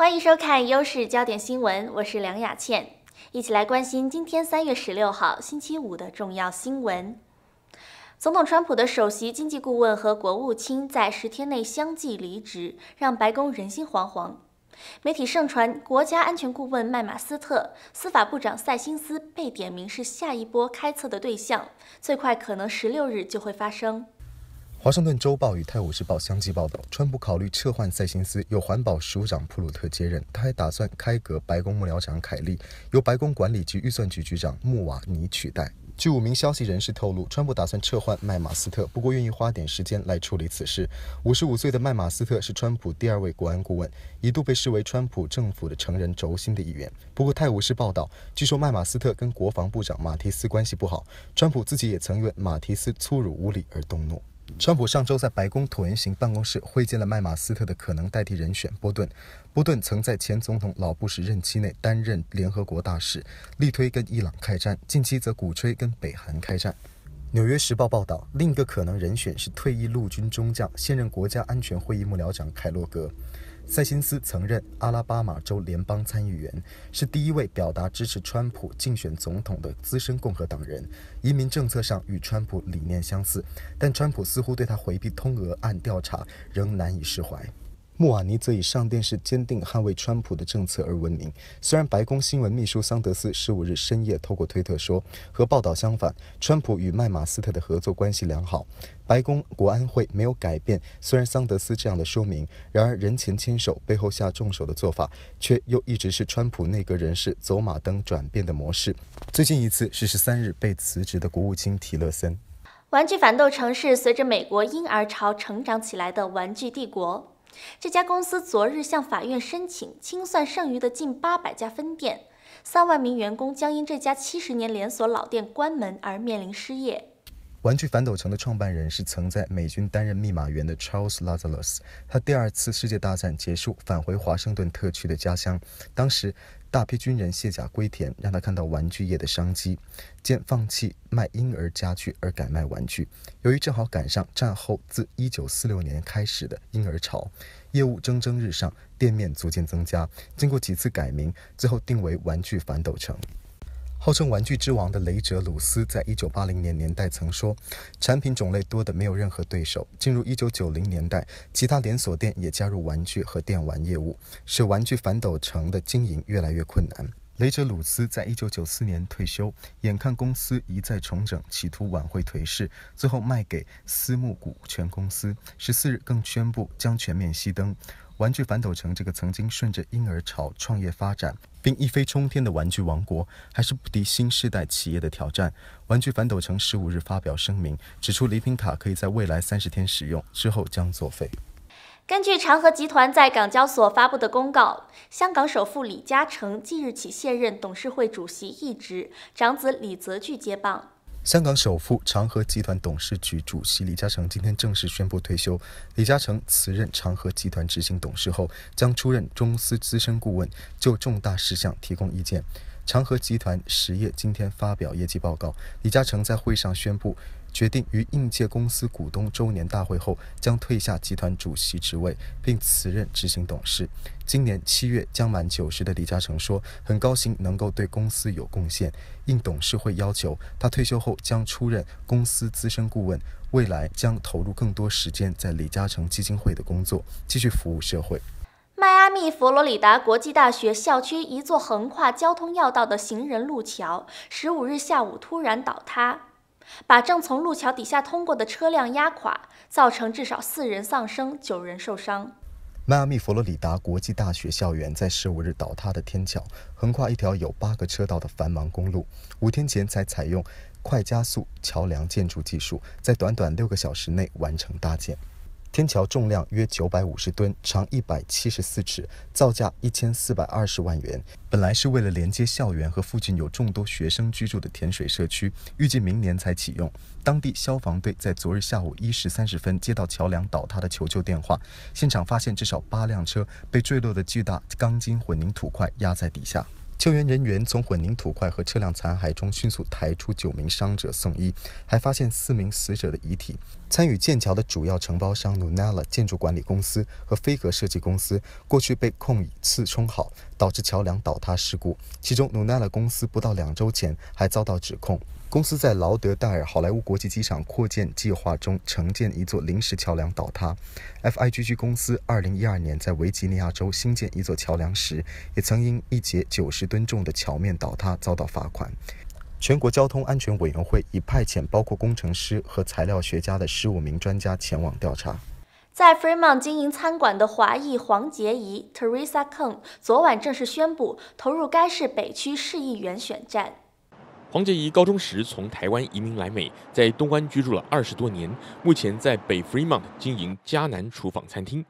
欢迎收看《优势焦点新闻》，我是梁雅倩，一起来关心今天三月十六号星期五的重要新闻。总统川普的首席经济顾问和国务卿在十天内相继离职，让白宫人心惶惶。媒体盛传国家安全顾问麦马斯特、司法部长塞辛斯被点名是下一波开测的对象，最快可能十六日就会发生。《华盛顿州报》与《泰晤士报》相继报道，川普考虑撤换塞辛斯，由环保署长普鲁特接任。他还打算开革白宫幕僚长凯利，由白宫管理局预算局局长穆瓦尼取代。据五名消息人士透露，川普打算撤换麦马斯特，不过愿意花点时间来处理此事。五十五岁的麦马斯特是川普第二位国安顾问，一度被视为川普政府的成人轴心的一员。不过，《泰晤士报》报道，据说麦马斯特跟国防部长马提斯关系不好，川普自己也曾因马提斯粗鲁无礼而动怒。川普上周在白宫椭圆形办公室会见了麦马斯特的可能代替人选波顿。波顿曾在前总统老布什任期内担任联合国大使，力推跟伊朗开战。近期则鼓吹跟北韩开战。《纽约时报》报道，另一个可能人选是退役陆军中将、现任国家安全会议幕僚长凯洛格。塞辛斯曾任阿拉巴马州联邦参议员，是第一位表达支持川普竞选总统的资深共和党人。移民政策上与川普理念相似，但川普似乎对他回避通俄案调查仍难以释怀。穆瓦尼则以上电视坚定捍卫川普的政策而闻名。虽然白宫新闻秘书桑德斯十五日深夜透过推特说：“和报道相反，川普与麦马斯特的合作关系良好，白宫国安会没有改变。”虽然桑德斯这样的说明，然而人前牵手，背后下重手的做法，却又一直是川普内阁人士走马灯转变的模式。最近一次是十三日被辞职的国务卿提勒森。玩具反斗城是随着美国婴儿潮成长起来的玩具帝国。这家公司昨日向法院申请清算剩余的近八百家分店，三万名员工将因这家七十年连锁老店关门而面临失业。玩具反斗城的创办人是曾在美军担任密码员的 Charles l a s r l o 他第二次世界大战结束返回华盛顿特区的家乡，当时。大批军人卸甲归田，让他看到玩具业的商机，见放弃卖婴儿家具而改卖玩具。由于正好赶上战后自1946年开始的婴儿潮，业务蒸蒸日上，店面逐渐增加。经过几次改名，最后定为玩具反斗城。号称“玩具之王”的雷泽鲁斯，在1980年代曾说，产品种类多得没有任何对手。进入1990年代，其他连锁店也加入玩具和电玩业务，使玩具反斗城的经营越来越困难。雷泽鲁斯在1994年退休，眼看公司一再重整，企图挽回颓势，最后卖给私募股权公司。14日更宣布将全面熄灯。玩具反斗城这个曾经顺着婴儿潮创业发展。并一飞冲天的玩具王国，还是不敌新时代企业的挑战。玩具反斗城十五日发表声明，指出礼品卡可以在未来三十天使用，之后将作废。根据长和集团在港交所发布的公告，香港首富李嘉诚即日起卸任董事会主席一职，长子李泽钜接棒。香港首富长和集团董事局主席李嘉诚今天正式宣布退休。李嘉诚辞任长和集团执行董事后，将出任中司资深顾问，就重大事项提供意见。长和集团实业今天发表业绩报告，李嘉诚在会上宣布。决定于应届公司股东周年大会后将退下集团主席职位，并辞任执行董事。今年七月将满九十的李嘉诚说：“很高兴能够对公司有贡献。应董事会要求，他退休后将出任公司资深顾问，未来将投入更多时间在李嘉诚基金会的工作，继续服务社会。”迈阿密佛罗里达国际大学校区一座横跨交通要道的行人路桥，十五日下午突然倒塌。把正从路桥底下通过的车辆压垮，造成至少四人丧生，九人受伤。迈阿密佛罗里达国际大学校园在十五日倒塌的天桥，横跨一条有八个车道的繁忙公路，五天前才采用快加速桥梁建筑技术，在短短六个小时内完成搭建。天桥重量约九百五十吨，长一百七十四尺，造价一千四百二十万元。本来是为了连接校园和附近有众多学生居住的甜水社区，预计明年才启用。当地消防队在昨日下午一时三十分接到桥梁倒塌的求救电话，现场发现至少八辆车被坠落的巨大钢筋混凝土块压在底下。救援人员从混凝土块和车辆残骸中迅速抬出九名伤者送医，还发现四名死者的遗体。参与建桥的主要承包商努奈拉建筑管理公司和飞格设计公司过去被控以次充好，导致桥梁倒塌事故。其中，努奈拉公司不到两周前还遭到指控。公司在劳德代尔好莱坞国际机场扩建计划中承建一座临时桥梁倒塌。F I G G 公司2012年在维吉尼亚州新建一座桥梁时，也曾因一节九十吨重的桥面倒塌遭到罚款。全国交通安全委员会已派遣包括工程师和材料学家的十五名专家前往调查。在 Fremont 经营餐馆的华裔黄洁仪 Teresa Kung 昨晚正式宣布投入该市北区市议员选战。黄杰仪高中时从台湾移民来美，在东湾居住了二十多年，目前在北 Fremont 经营迦南厨房餐厅。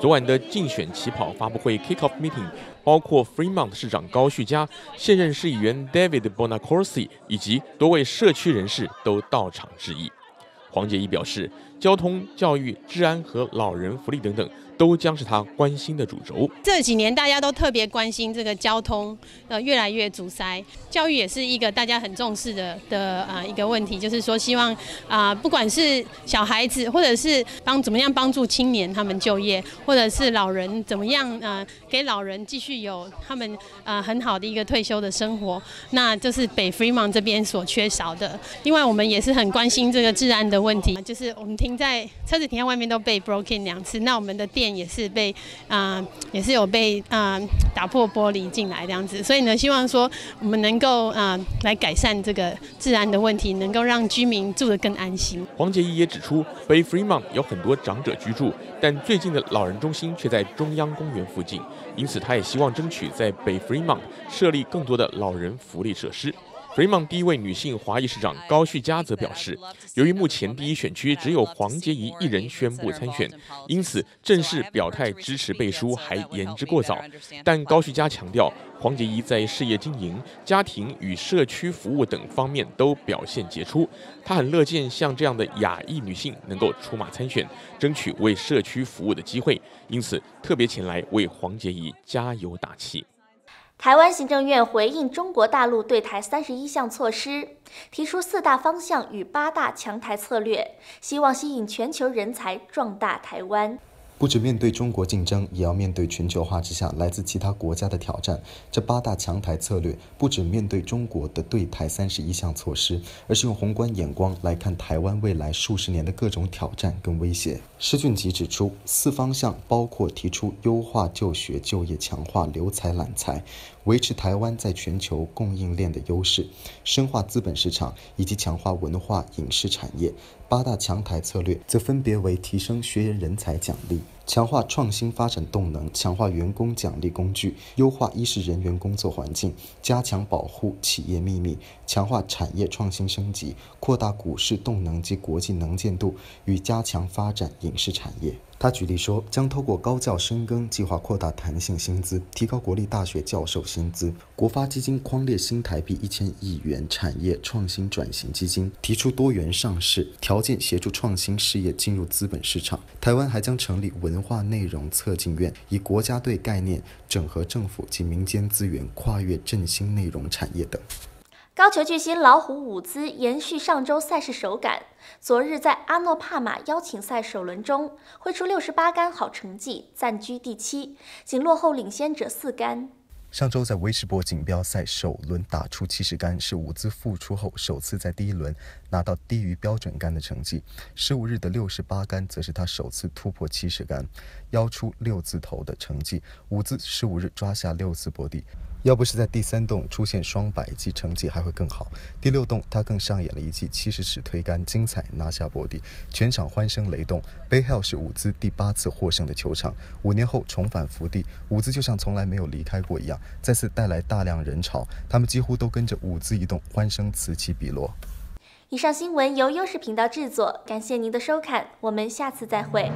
昨晚的竞选起跑发布会 （Kickoff Meeting） 包括 Fremont 市长高旭佳、现任市议员 David Bonacorsi 以及多位社区人士都到场致意。黄杰仪表示。交通、教育、治安和老人福利等等，都将是他关心的主轴。这几年大家都特别关心这个交通，呃，越来越阻塞。教育也是一个大家很重视的的啊一个问题，就是说希望啊，不管是小孩子，或者是帮怎么样帮助青年他们就业，或者是老人怎么样，呃，给老人继续有他们呃很好的一个退休的生活，那就是北 Freeman 这边所缺少的。另外，我们也是很关心这个治安的问题，就是我们听。在车子停在外面都被 broken 两次，那我们的店也是被，啊，也是有被啊打破玻璃进来这样子，所以呢，希望说我们能够啊来改善这个治安的问题，能够让居民住得更安心。黄杰一也指出，北 f r e m o n t 有很多长者居住，但最近的老人中心却在中央公园附近，因此他也希望争取在北 f r e m o n t 设立更多的老人福利设施。Fremont 第一位女性华裔市长高旭佳则表示，由于目前第一选区只有黄洁仪一人宣布参选，因此正式表态支持背书还言之过早。但高旭佳强调，黄洁仪在事业经营、家庭与社区服务等方面都表现杰出，她很乐见像这样的亚裔女性能够出马参选，争取为社区服务的机会，因此特别前来为黄洁仪加油打气。台湾行政院回应中国大陆对台三十一项措施，提出四大方向与八大强台策略，希望吸引全球人才壮大台湾。不止面对中国竞争，也要面对全球化之下来自其他国家的挑战。这八大强台策略，不止面对中国的对台三十一项措施，而是用宏观眼光来看台湾未来数十年的各种挑战跟威胁。施俊吉指出，四方向包括提出优化就学就业、强化留才揽才。维持台湾在全球供应链的优势，深化资本市场以及强化文化影视产业，八大强台策略则分别为提升学员人才奖励。强化创新发展动能，强化员工奖励工具，优化医事人员工作环境，加强保护企业秘密，强化产业创新升级，扩大股市动能及国际能见度，与加强发展影视产业。他举例说，将透过高教深耕计划扩大弹性薪资，提高国立大学教授薪资。国发基金框列新台币一千亿元产业创新转型基金，提出多元上市条件，协助创新事业进入资本市场。台湾还将成立文。化内容策进院以国家队概念整合政府及民间资源，跨越振兴内容产业等。高球巨星老虎伍兹延续上周赛事手感，昨日在阿诺帕马邀请赛首轮中挥出六十八杆好成绩，暂居第七，仅落后领先者四杆。上周在威士伯锦标赛首轮打出七十杆，是伍兹复出后首次在第一轮拿到低于标准杆的成绩。十五日的六十八杆，则是他首次突破七十杆，腰出六字头的成绩。伍兹十五日抓下六字博地。要不是在第三洞出现双百，其成绩还会更好。第六洞，他更上演了一记七十尺推杆，精彩拿下博地，全场欢声雷动。贝海是伍兹第八次获胜的球场，五年后重返福地，伍兹就像从来没有离开过一样，再次带来大量人潮，他们几乎都跟着伍兹移动，欢声此起彼落。以上新闻由优视频道制作，感谢您的收看，我们下次再会。